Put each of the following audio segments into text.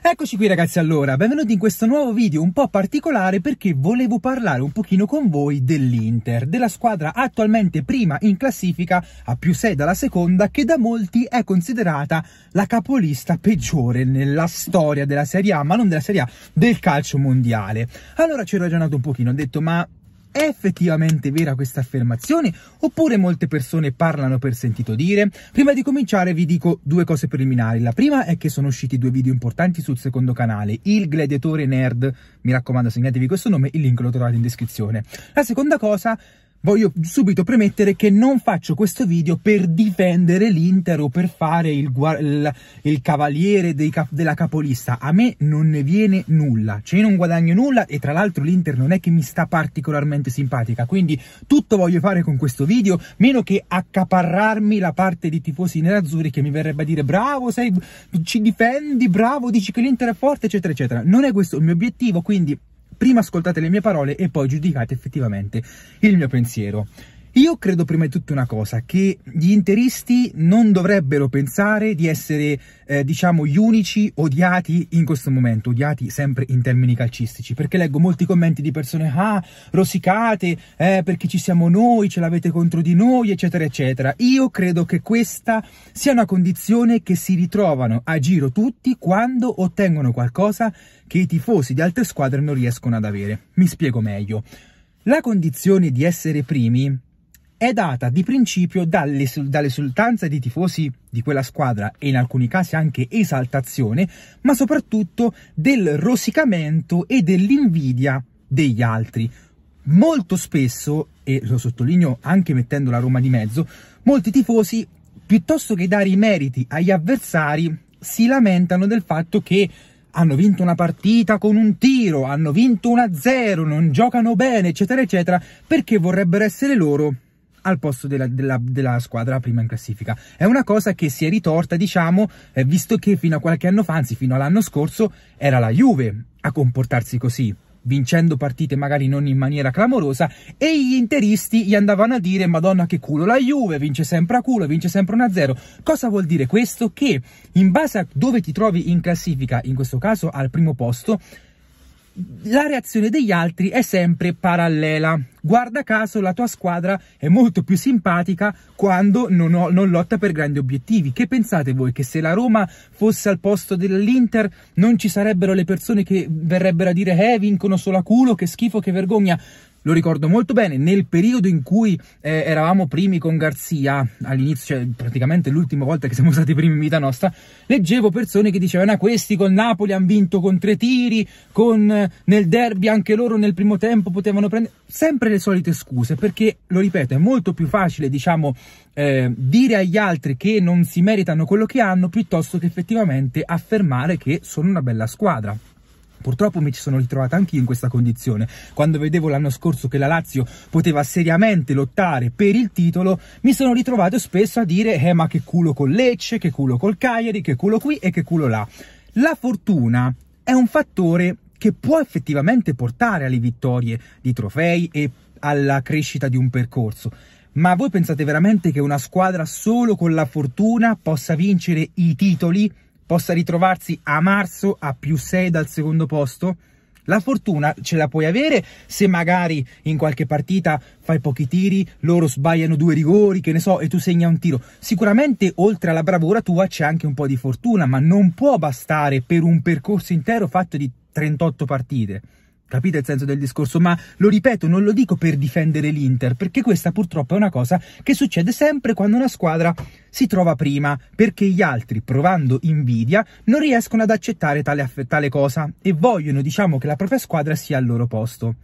Eccoci qui ragazzi allora, benvenuti in questo nuovo video un po' particolare perché volevo parlare un pochino con voi dell'Inter, della squadra attualmente prima in classifica a più 6 dalla seconda che da molti è considerata la capolista peggiore nella storia della Serie A, ma non della Serie A, del calcio mondiale. Allora ci ho ragionato un pochino, ho detto ma è effettivamente vera questa affermazione oppure molte persone parlano per sentito dire? Prima di cominciare vi dico due cose preliminari. La prima è che sono usciti due video importanti sul secondo canale, Il Gladiatore Nerd, mi raccomando segnatevi questo nome, il link lo trovate in descrizione. La seconda cosa Voglio subito premettere che non faccio questo video per difendere l'Inter o per fare il, il, il cavaliere cap della capolista. A me non ne viene nulla, cioè io non guadagno nulla e tra l'altro l'Inter non è che mi sta particolarmente simpatica. Quindi tutto voglio fare con questo video, meno che accaparrarmi la parte di tifosi nerazzurri che mi verrebbe a dire bravo, sei, ci difendi, bravo, dici che l'Inter è forte, eccetera, eccetera. Non è questo il mio obiettivo, quindi prima ascoltate le mie parole e poi giudicate effettivamente il mio pensiero. Io credo prima di tutto una cosa, che gli interisti non dovrebbero pensare di essere, eh, diciamo, gli unici odiati in questo momento, odiati sempre in termini calcistici, perché leggo molti commenti di persone, ah, rosicate, eh, perché ci siamo noi, ce l'avete contro di noi, eccetera, eccetera. Io credo che questa sia una condizione che si ritrovano a giro tutti quando ottengono qualcosa che i tifosi di altre squadre non riescono ad avere. Mi spiego meglio. La condizione di essere primi è data di principio dall'esultanza dei tifosi di quella squadra e in alcuni casi anche esaltazione, ma soprattutto del rosicamento e dell'invidia degli altri. Molto spesso, e lo sottolineo anche mettendo la Roma di mezzo, molti tifosi, piuttosto che dare i meriti agli avversari, si lamentano del fatto che hanno vinto una partita con un tiro, hanno vinto 1-0, non giocano bene, eccetera, eccetera, perché vorrebbero essere loro al posto della, della, della, squadra prima in classifica. È una cosa che si è ritorta, diciamo, eh, visto che fino a qualche anno fa, anzi fino all'anno scorso, era la Juve a comportarsi così vincendo partite magari non in maniera clamorosa e gli interisti gli andavano a dire madonna che culo la Juve vince sempre a culo vince sempre 1-0 cosa vuol dire questo? che in base a dove ti trovi in classifica in questo caso al primo posto la reazione degli altri è sempre parallela. Guarda caso la tua squadra è molto più simpatica quando non, ho, non lotta per grandi obiettivi. Che pensate voi? Che se la Roma fosse al posto dell'Inter non ci sarebbero le persone che verrebbero a dire eh vincono solo a culo, che schifo, che vergogna lo ricordo molto bene, nel periodo in cui eh, eravamo primi con Garzia, all'inizio, cioè praticamente l'ultima volta che siamo stati primi in vita nostra, leggevo persone che dicevano, ah, questi col Napoli hanno vinto con tre tiri, con, eh, nel derby anche loro nel primo tempo potevano prendere... Sempre le solite scuse, perché, lo ripeto, è molto più facile, diciamo, eh, dire agli altri che non si meritano quello che hanno, piuttosto che effettivamente affermare che sono una bella squadra. Purtroppo mi ci sono ritrovata anch'io in questa condizione. Quando vedevo l'anno scorso che la Lazio poteva seriamente lottare per il titolo, mi sono ritrovato spesso a dire eh ma che culo con Lecce, che culo col Cagliari, che culo qui e che culo là. La fortuna è un fattore che può effettivamente portare alle vittorie di trofei e alla crescita di un percorso. Ma voi pensate veramente che una squadra solo con la fortuna possa vincere i titoli? possa ritrovarsi a marzo a più 6 dal secondo posto? La fortuna ce la puoi avere se magari in qualche partita fai pochi tiri, loro sbagliano due rigori, che ne so, e tu segna un tiro. Sicuramente oltre alla bravura tua c'è anche un po' di fortuna, ma non può bastare per un percorso intero fatto di 38 partite. Capite il senso del discorso? Ma lo ripeto, non lo dico per difendere l'Inter, perché questa purtroppo è una cosa che succede sempre quando una squadra si trova prima, perché gli altri, provando invidia, non riescono ad accettare tale, tale cosa e vogliono, diciamo, che la propria squadra sia al loro posto.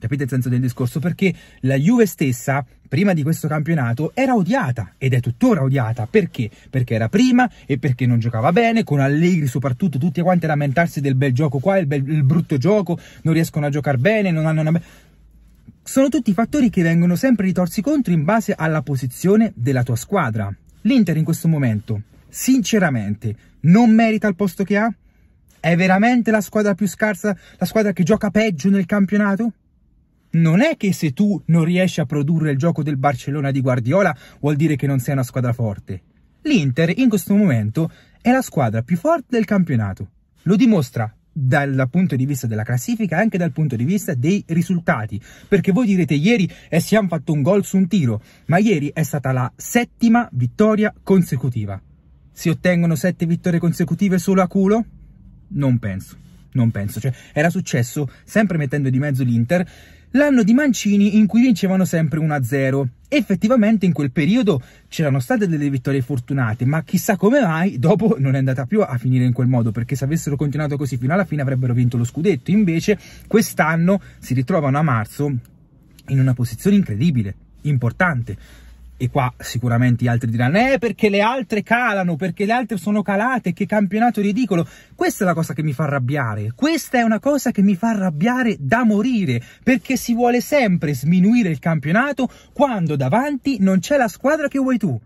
Capite il senso del discorso? Perché la Juve stessa, prima di questo campionato, era odiata ed è tuttora odiata. Perché? Perché era prima e perché non giocava bene, con Allegri soprattutto, tutti quanti a lamentarsi del bel gioco qua, il, bel, il brutto gioco, non riescono a giocare bene, non hanno una... Sono tutti fattori che vengono sempre ritorsi contro in base alla posizione della tua squadra. L'Inter in questo momento, sinceramente, non merita il posto che ha? È veramente la squadra più scarsa, la squadra che gioca peggio nel campionato? non è che se tu non riesci a produrre il gioco del Barcellona di Guardiola vuol dire che non sei una squadra forte. L'Inter in questo momento è la squadra più forte del campionato. Lo dimostra dal punto di vista della classifica e anche dal punto di vista dei risultati. Perché voi direte ieri eh, si hanno fatto un gol su un tiro, ma ieri è stata la settima vittoria consecutiva. Si ottengono sette vittorie consecutive solo a culo? Non penso, non penso. Cioè, era successo sempre mettendo di mezzo l'Inter l'anno di Mancini in cui vincevano sempre 1-0. Effettivamente in quel periodo c'erano state delle vittorie fortunate, ma chissà come mai dopo non è andata più a finire in quel modo, perché se avessero continuato così fino alla fine avrebbero vinto lo scudetto. Invece quest'anno si ritrovano a marzo in una posizione incredibile, importante e qua sicuramente gli altri diranno, eh perché le altre calano, perché le altre sono calate, che campionato ridicolo. Questa è la cosa che mi fa arrabbiare, questa è una cosa che mi fa arrabbiare da morire, perché si vuole sempre sminuire il campionato quando davanti non c'è la squadra che vuoi tu.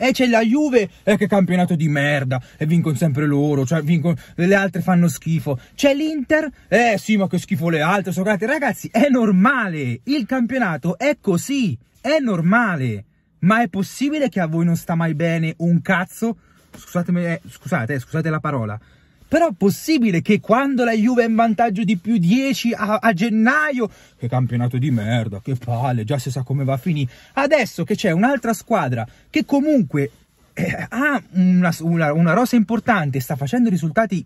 E c'è la Juve, eh, che campionato di merda, e vincono sempre loro, cioè vincono, le altre fanno schifo. C'è l'Inter, eh sì ma che schifo le altre, sono calate. Ragazzi, è normale, il campionato è così, è normale. Ma è possibile che a voi non sta mai bene un cazzo? Scusatemi, eh, scusate, eh, scusate la parola. Però è possibile che quando la Juve è in vantaggio di più 10 a, a gennaio, che campionato di merda, che palle, già si sa come va a finire, adesso che c'è un'altra squadra che comunque eh, ha una, una, una rosa importante, sta facendo risultati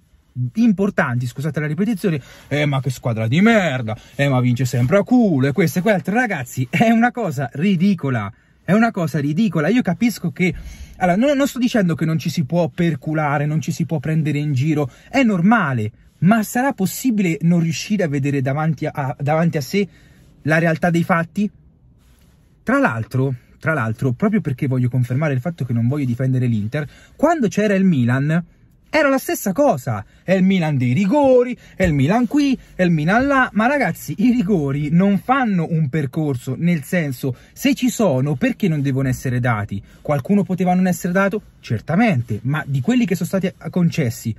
importanti, scusate la ripetizione, eh ma che squadra di merda, eh ma vince sempre a culo e questo e quell'altro, ragazzi, è una cosa ridicola. È una cosa ridicola. Io capisco che. Allora, non, non sto dicendo che non ci si può perculare, non ci si può prendere in giro. È normale. Ma sarà possibile non riuscire a vedere davanti a, davanti a sé la realtà dei fatti? Tra l'altro, tra l'altro, proprio perché voglio confermare il fatto che non voglio difendere l'Inter, quando c'era il Milan, era la stessa cosa, è il Milan dei rigori, è il Milan qui, è il Milan là, ma ragazzi i rigori non fanno un percorso, nel senso se ci sono perché non devono essere dati? Qualcuno poteva non essere dato? Certamente, ma di quelli che sono stati concessi,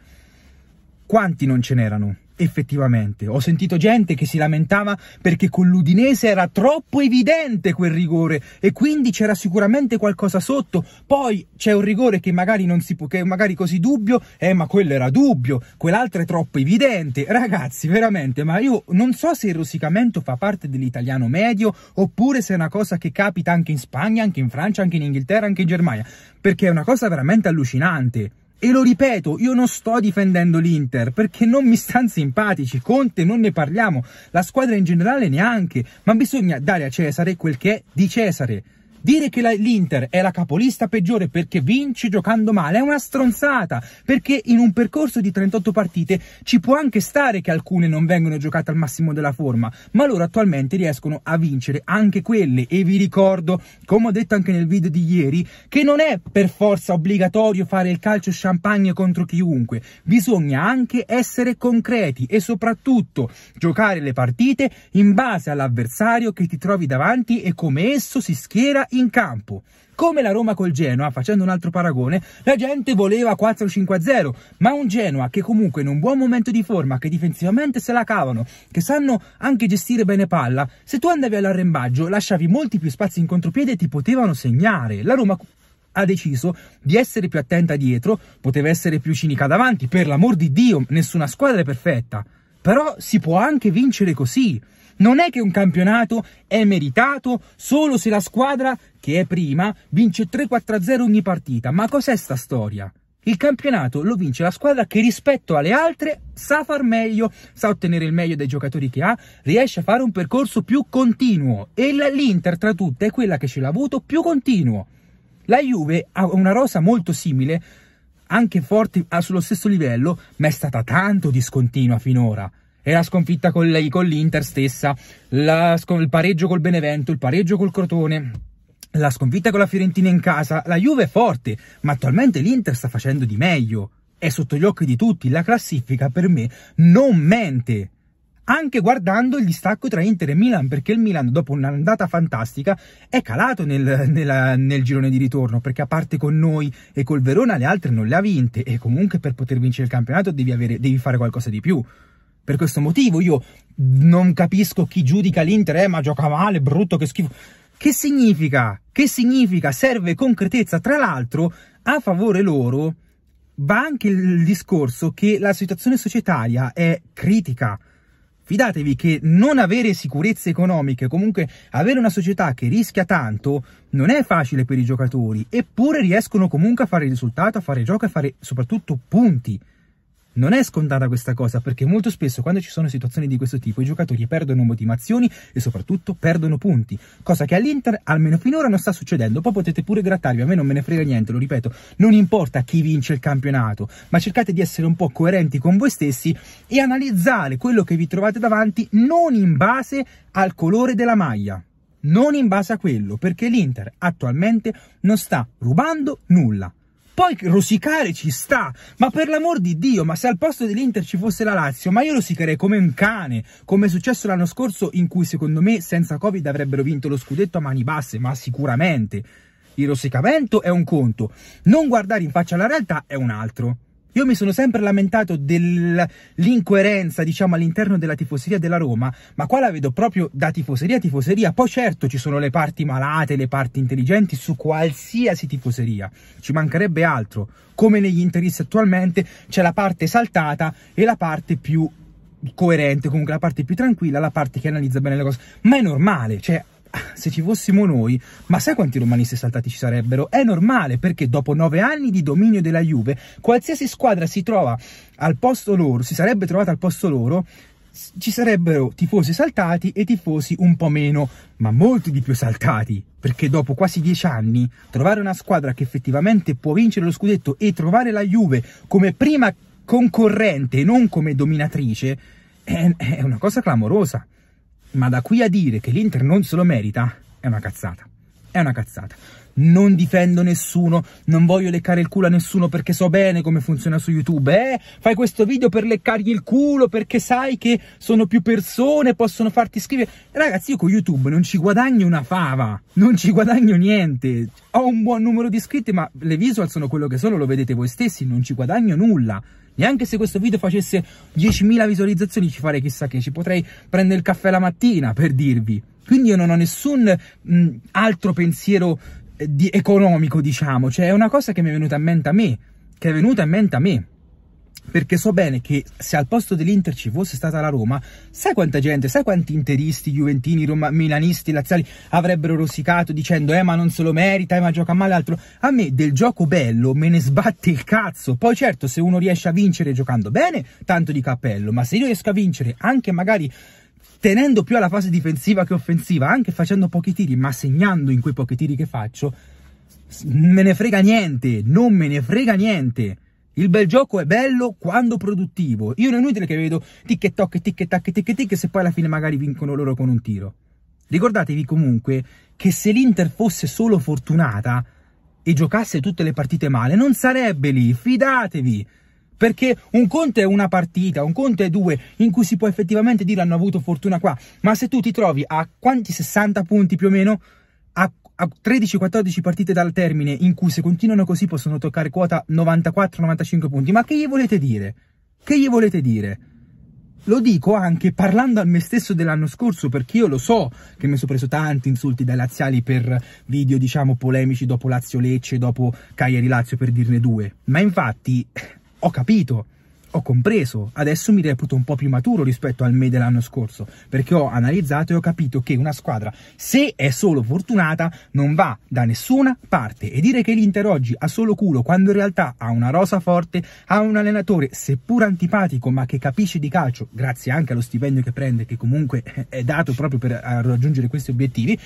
quanti non ce n'erano? effettivamente. Ho sentito gente che si lamentava perché con l'Udinese era troppo evidente quel rigore e quindi c'era sicuramente qualcosa sotto. Poi c'è un rigore che magari non si può, che magari così dubbio, eh ma quello era dubbio, quell'altro è troppo evidente. Ragazzi, veramente, ma io non so se il rosicamento fa parte dell'italiano medio oppure se è una cosa che capita anche in Spagna, anche in Francia, anche in Inghilterra, anche in Germania, perché è una cosa veramente allucinante. E lo ripeto, io non sto difendendo l'Inter perché non mi stanno simpatici, Conte non ne parliamo, la squadra in generale neanche, ma bisogna dare a Cesare quel che è di Cesare. Dire che l'Inter è la capolista peggiore perché vince giocando male è una stronzata, perché in un percorso di 38 partite ci può anche stare che alcune non vengano giocate al massimo della forma, ma loro attualmente riescono a vincere anche quelle e vi ricordo, come ho detto anche nel video di ieri, che non è per forza obbligatorio fare il calcio champagne contro chiunque, bisogna anche essere concreti e soprattutto giocare le partite in base all'avversario che ti trovi davanti e come esso si schiera in campo. Come la Roma col Genoa, facendo un altro paragone, la gente voleva 4-5-0, ma un Genoa che comunque in un buon momento di forma, che difensivamente se la cavano, che sanno anche gestire bene palla, se tu andavi all'arrembaggio lasciavi molti più spazi in contropiede e ti potevano segnare. La Roma ha deciso di essere più attenta dietro, poteva essere più cinica davanti, per l'amor di Dio, nessuna squadra è perfetta. Però si può anche vincere così. Non è che un campionato è meritato solo se la squadra, che è prima, vince 3-4-0 ogni partita. Ma cos'è sta storia? Il campionato lo vince la squadra che rispetto alle altre sa far meglio, sa ottenere il meglio dai giocatori che ha, riesce a fare un percorso più continuo e l'Inter tra tutte è quella che ce l'ha avuto più continuo. La Juve ha una rosa molto simile anche forte ah, sullo stesso livello, ma è stata tanto discontinua finora. E la sconfitta con, l'Inter stessa, la, il pareggio col Benevento, il pareggio col Crotone, la sconfitta con la Fiorentina in casa. La Juve è forte, ma attualmente l'Inter sta facendo di meglio. È sotto gli occhi di tutti, la classifica per me non mente anche guardando il distacco tra Inter e Milan, perché il Milan dopo un'andata fantastica è calato nel, nella, nel, girone di ritorno, perché a parte con noi e col Verona le altre non le ha vinte e comunque per poter vincere il campionato devi, avere, devi fare qualcosa di più. Per questo motivo io non capisco chi giudica l'Inter, eh, ma gioca male, brutto, che schifo. Che significa? Che significa? Serve concretezza. Tra l'altro, a favore loro va anche il discorso che la situazione societaria è critica fidatevi che non avere sicurezze economiche, comunque avere una società che rischia tanto, non è facile per i giocatori, eppure riescono comunque a fare risultato, a fare gioco e a fare soprattutto punti. Non è scontata questa cosa perché molto spesso quando ci sono situazioni di questo tipo i giocatori perdono motivazioni e soprattutto perdono punti, cosa che all'Inter almeno finora non sta succedendo, poi potete pure grattarvi, a me non me ne frega niente, lo ripeto, non importa chi vince il campionato, ma cercate di essere un po' coerenti con voi stessi e analizzare quello che vi trovate davanti non in base al colore della maglia non in base a quello, perché l'Inter attualmente non sta rubando nulla. Poi rosicare ci sta, ma per l'amor di Dio, ma se al posto dell'Inter ci fosse la Lazio, ma io rosicherei come un cane, come è successo l'anno scorso in cui secondo me senza Covid avrebbero vinto lo scudetto a mani basse, ma sicuramente. Il rosicamento è un conto, non guardare in faccia la realtà è un altro. Io mi sono sempre lamentato dell'incoerenza, diciamo, all'interno della tifoseria della Roma, ma qua la vedo proprio da tifoseria a tifoseria. Poi certo ci sono le parti malate, le parti intelligenti su qualsiasi tifoseria, ci mancherebbe altro. Come negli interessi attualmente c'è la parte saltata e la parte più coerente, comunque la parte più tranquilla, la parte che analizza bene le cose. Ma è normale, cioè se ci fossimo noi, ma sai quanti romanisti saltati ci sarebbero? È normale perché dopo nove anni di dominio della Juve, qualsiasi squadra si trova al posto loro, si sarebbe trovata al posto loro, ci sarebbero tifosi saltati e tifosi un po' meno, ma molti di più saltati, perché dopo quasi dieci anni trovare una squadra che effettivamente può vincere lo scudetto e trovare la Juve come prima concorrente, e non come dominatrice, è, è una cosa clamorosa ma da qui a dire che l'Inter non se lo merita è una cazzata. È una cazzata. Non difendo nessuno, non voglio leccare il culo a nessuno perché so bene come funziona su YouTube. Eh, fai questo video per leccargli il culo perché sai che sono più persone, possono farti iscrivere. Ragazzi, io con YouTube non ci guadagno una fava, non ci guadagno niente. Ho un buon numero di iscritti, ma le visual sono quello che sono, lo vedete voi stessi, non ci guadagno nulla. Neanche se questo video facesse 10.000 visualizzazioni ci farei chissà che, ci potrei prendere il caffè la mattina per dirvi. Quindi io non ho nessun mh, mm, altro pensiero eh, di economico, diciamo, cioè è una cosa che mi è venuta in mente a me, che è venuta in mente a me perché so bene che se al posto dell'Inter ci fosse stata la Roma, sai quanta gente, sai quanti interisti, juventini, Roma, milanisti, laziali avrebbero rosicato dicendo eh ma non se lo merita, eh ma gioca male altro. A me del gioco bello me ne sbatte il cazzo. Poi certo se uno riesce a vincere giocando bene, tanto di cappello, ma se io riesco a vincere anche magari tenendo più alla fase difensiva che offensiva, anche facendo pochi tiri, ma segnando in quei pochi tiri che faccio, me ne frega niente, non me ne frega niente. Il bel gioco è bello quando produttivo. Io non è inutile che vedo tic e toc, tic e tac, tic e tic, se poi alla fine magari vincono loro con un tiro. Ricordatevi comunque che se l'Inter fosse solo fortunata e giocasse tutte le partite male, non sarebbe lì, fidatevi. Perché un conto è una partita, un conto è due, in cui si può effettivamente dire hanno avuto fortuna qua, ma se tu ti trovi a quanti 60 punti più o meno, a a 13-14 partite dal termine in cui se continuano così possono toccare quota 94-95 punti. Ma che gli volete dire? Che gli volete dire? Lo dico anche parlando a me stesso dell'anno scorso perché io lo so che mi sono preso tanti insulti dai laziali per video diciamo polemici dopo Lazio-Lecce, dopo Cagliari-Lazio per dirne due. Ma infatti ho capito ho compreso, adesso mi reputo un po' più maturo rispetto al me dell'anno scorso, perché ho analizzato e ho capito che una squadra, se è solo fortunata, non va da nessuna parte. E dire che l'Inter oggi ha solo culo, quando in realtà ha una rosa forte, ha un allenatore seppur antipatico, ma che capisce di calcio, grazie anche allo stipendio che prende, che comunque è dato proprio per eh, raggiungere questi obiettivi,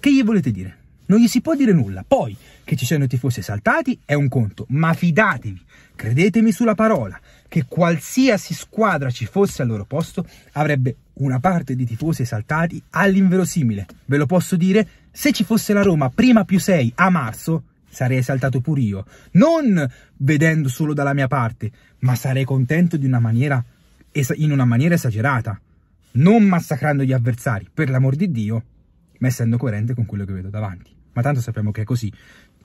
che gli volete dire? non gli si può dire nulla. Poi che ci siano i tifosi esaltati è un conto, ma fidatevi, credetemi sulla parola, che qualsiasi squadra ci fosse al loro posto avrebbe una parte di tifosi esaltati all'inverosimile. Ve lo posso dire, se ci fosse la Roma prima più 6 a marzo, sarei esaltato pure io, non vedendo solo dalla mia parte, ma sarei contento una maniera, in una maniera esagerata, non massacrando gli avversari, per l'amor di Dio, ma essendo coerente con quello che vedo davanti ma tanto sappiamo che è così.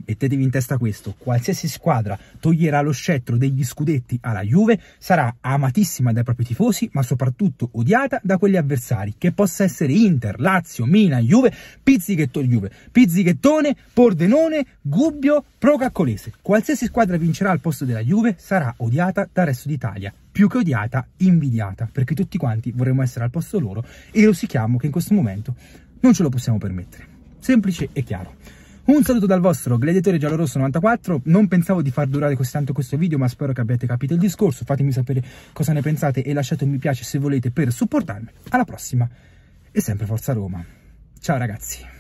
Mettetevi in testa questo, qualsiasi squadra toglierà lo scettro degli scudetti alla Juve sarà amatissima dai propri tifosi, ma soprattutto odiata da quegli avversari, che possa essere Inter, Lazio, Milan, Juve, Pizzighetto, Juve, Pizzichettone, Pordenone, Gubbio, Procaccolese. Qualsiasi squadra vincerà al posto della Juve sarà odiata dal resto d'Italia più che odiata, invidiata, perché tutti quanti vorremmo essere al posto loro e lo si chiama che in questo momento non ce lo possiamo permettere semplice e chiaro. Un saluto dal vostro Gladiatore Giallorosso 94, non pensavo di far durare così tanto questo video ma spero che abbiate capito il discorso, fatemi sapere cosa ne pensate e lasciate un mi piace se volete per supportarmi. Alla prossima e sempre Forza Roma. Ciao ragazzi!